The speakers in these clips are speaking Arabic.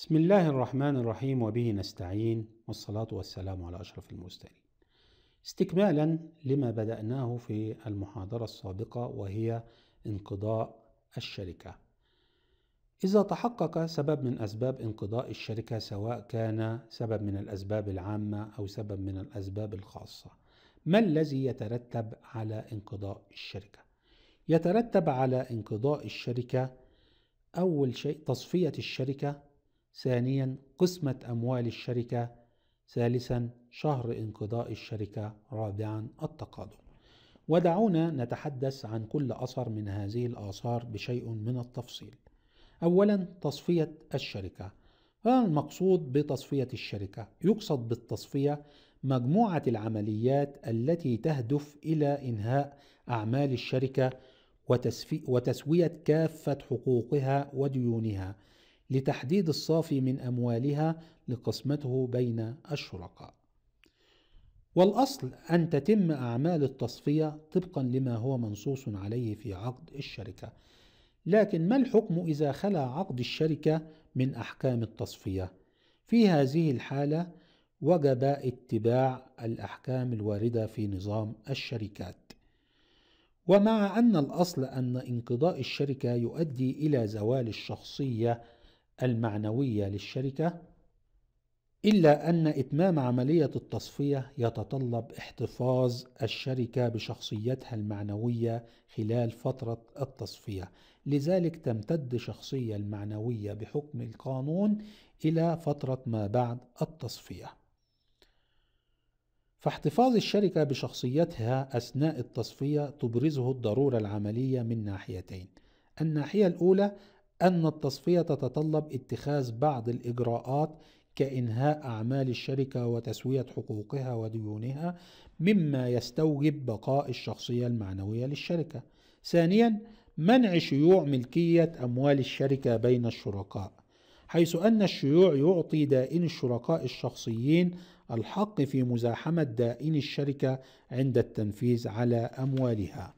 بسم الله الرحمن الرحيم وبه نستعين والصلاة والسلام على أشرف المرسلين. استكمالا لما بدأناه في المحاضرة السابقة وهي انقضاء الشركة. إذا تحقق سبب من أسباب انقضاء الشركة سواء كان سبب من الأسباب العامة أو سبب من الأسباب الخاصة، ما الذي يترتب على انقضاء الشركة؟ يترتب على انقضاء الشركة أول شيء تصفية الشركة ثانيا قسمة أموال الشركة ثالثا شهر انقضاء الشركة رابعا التقادم ودعونا نتحدث عن كل أثر من هذه الآثار بشيء من التفصيل أولا تصفية الشركة المقصود بتصفية الشركة يقصد بالتصفية مجموعة العمليات التي تهدف إلى إنهاء أعمال الشركة وتسوية كافة حقوقها وديونها لتحديد الصافي من أموالها لقسمته بين الشركاء. والأصل أن تتم أعمال التصفية طبقا لما هو منصوص عليه في عقد الشركة. لكن ما الحكم إذا خلا عقد الشركة من أحكام التصفية؟ في هذه الحالة وجب اتباع الأحكام الواردة في نظام الشركات. ومع أن الأصل أن انقضاء الشركة يؤدي إلى زوال الشخصية المعنوية للشركة إلا أن إتمام عملية التصفية يتطلب احتفاظ الشركة بشخصيتها المعنوية خلال فترة التصفية، لذلك تمتد شخصية المعنوية بحكم القانون إلى فترة ما بعد التصفية. فاحتفاظ الشركة بشخصيتها أثناء التصفية تبرزه الضرورة العملية من ناحيتين. الناحية الأولى أن التصفية تتطلب اتخاذ بعض الإجراءات كإنهاء أعمال الشركة وتسوية حقوقها وديونها مما يستوجب بقاء الشخصية المعنوية للشركة. ثانيًا منع شيوع ملكية أموال الشركة بين الشركاء، حيث أن الشيوع يعطي دائن الشركاء الشخصيين الحق في مزاحمة دائن الشركة عند التنفيذ على أموالها.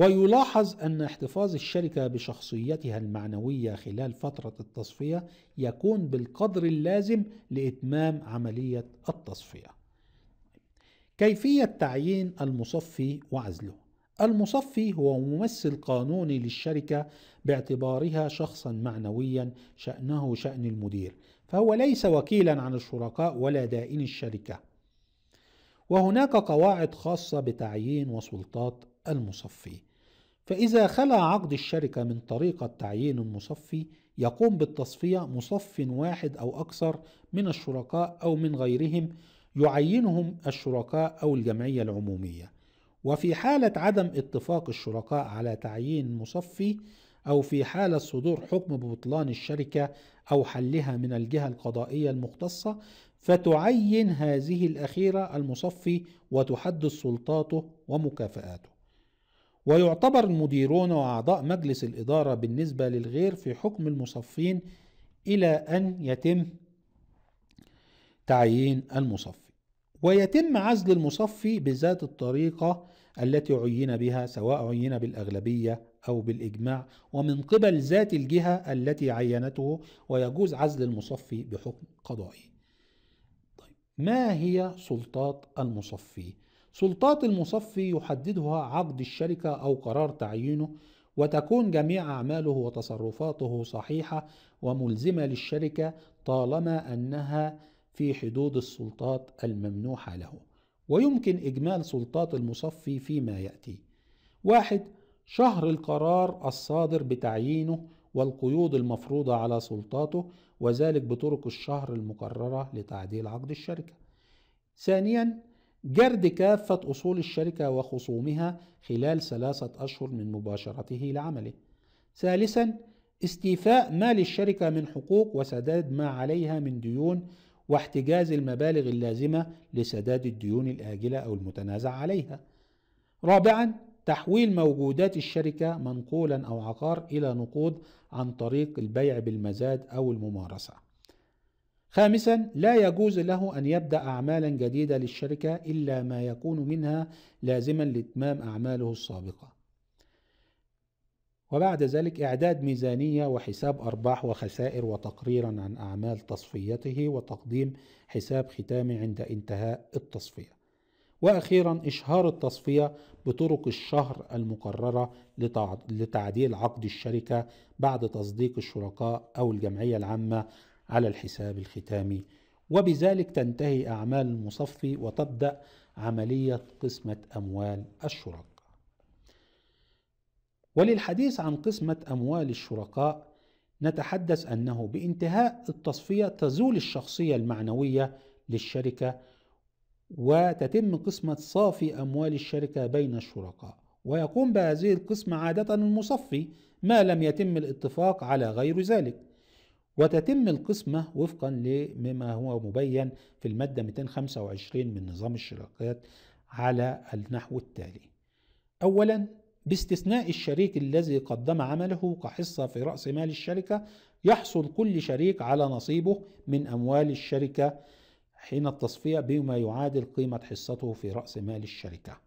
ويلاحظ أن احتفاظ الشركة بشخصيتها المعنوية خلال فترة التصفية يكون بالقدر اللازم لإتمام عملية التصفية. كيفية تعيين المصفي وعزله المصفي هو ممثل قانوني للشركة باعتبارها شخصا معنويا شأنه شأن المدير، فهو ليس وكيلا عن الشركاء ولا دائن الشركة. وهناك قواعد خاصة بتعيين وسلطات المصفي فإذا خلى عقد الشركة من طريقة تعيين المصفي يقوم بالتصفية مصف واحد أو أكثر من الشركاء أو من غيرهم يعينهم الشركاء أو الجمعية العمومية وفي حالة عدم اتفاق الشركاء على تعيين مصفي أو في حالة صدور حكم ببطلان الشركة أو حلها من الجهة القضائية المختصة فتعين هذه الأخيرة المصفي وتحدد سلطاته ومكافآته ويعتبر المديرون وأعضاء مجلس الإدارة بالنسبة للغير في حكم المصفين إلى أن يتم تعيين المصفي ويتم عزل المصفي بذات الطريقة التي عين بها سواء عين بالأغلبية أو بالإجماع ومن قبل ذات الجهة التي عينته ويجوز عزل المصفي بحكم قضائي طيب ما هي سلطات المصفي؟ سلطات المصفي يحددها عقد الشركة أو قرار تعيينه وتكون جميع أعماله وتصرفاته صحيحة وملزمة للشركة طالما أنها في حدود السلطات الممنوحة له ويمكن إجمال سلطات المصفي فيما يأتي واحد شهر القرار الصادر بتعيينه والقيود المفروضة على سلطاته وذلك بطرق الشهر المقررة لتعديل عقد الشركة ثانيا جرد كافة أصول الشركة وخصومها خلال ثلاثة أشهر من مباشرته لعمله. ثالثا استيفاء مال الشركة من حقوق وسداد ما عليها من ديون واحتجاز المبالغ اللازمة لسداد الديون الآجلة أو المتنازع عليها. رابعا تحويل موجودات الشركة منقولا أو عقار إلى نقود عن طريق البيع بالمزاد أو الممارسة. خامسا لا يجوز له أن يبدأ أعمالا جديدة للشركة إلا ما يكون منها لازما لإتمام أعماله السابقة وبعد ذلك إعداد ميزانية وحساب أرباح وخسائر وتقريرا عن أعمال تصفيته وتقديم حساب ختامي عند انتهاء التصفية وأخيرا إشهار التصفية بطرق الشهر المقررة لتعديل عقد الشركة بعد تصديق الشركاء أو الجمعية العامة على الحساب الختامي وبذلك تنتهي أعمال المصفي وتبدأ عملية قسمة أموال الشركاء. وللحديث عن قسمة أموال الشركاء نتحدث أنه بانتهاء التصفية تزول الشخصية المعنوية للشركة وتتم قسمة صافي أموال الشركة بين الشركاء ويقوم بهذه القسمة عادة المصفي ما لم يتم الاتفاق على غير ذلك وتتم القسمة وفقا لما هو مبين في المادة 225 من نظام الشراكات على النحو التالي أولا باستثناء الشريك الذي قدم عمله كحصة في رأس مال الشركة يحصل كل شريك على نصيبه من أموال الشركة حين التصفية بما يعادل قيمة حصته في رأس مال الشركة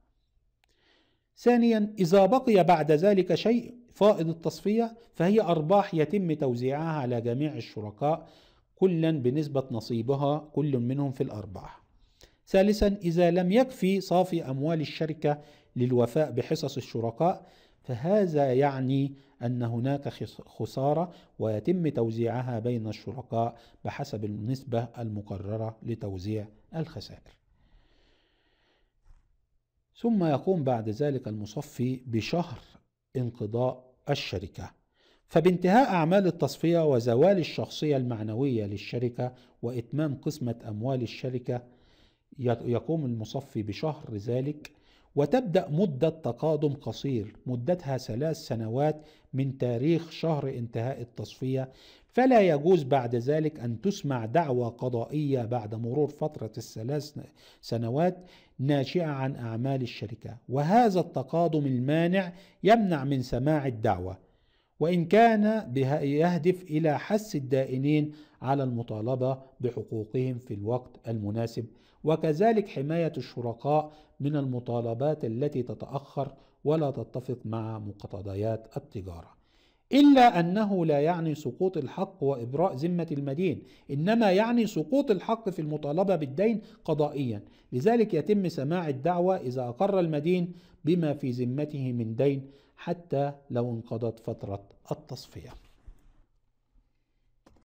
ثانيا إذا بقي بعد ذلك شيء فائض التصفية فهي أرباح يتم توزيعها على جميع الشركاء كلا بنسبة نصيبها كل منهم في الأرباح ثالثا إذا لم يكفي صافي أموال الشركة للوفاء بحصص الشركاء فهذا يعني أن هناك خسارة ويتم توزيعها بين الشركاء بحسب النسبة المقررة لتوزيع الخسائر ثم يقوم بعد ذلك المصفي بشهر انقضاء الشركه فبانتهاء اعمال التصفيه وزوال الشخصيه المعنويه للشركه واتمام قسمه اموال الشركه يقوم المصفي بشهر ذلك وتبدا مده تقادم قصير مدتها ثلاث سنوات من تاريخ شهر انتهاء التصفيه فلا يجوز بعد ذلك أن تسمع دعوى قضائية بعد مرور فترة الثلاث سنوات ناشئة عن أعمال الشركة وهذا التقادم المانع يمنع من سماع الدعوة وإن كان يهدف إلى حث الدائنين على المطالبة بحقوقهم في الوقت المناسب وكذلك حماية الشركاء من المطالبات التي تتأخر ولا تتفق مع مقتضيات التجارة إلا أنه لا يعني سقوط الحق وإبراء ذمة المدين، إنما يعني سقوط الحق في المطالبة بالدين قضائيا، لذلك يتم سماع الدعوة إذا أقر المدين بما في ذمته من دين حتى لو انقضت فترة التصفية.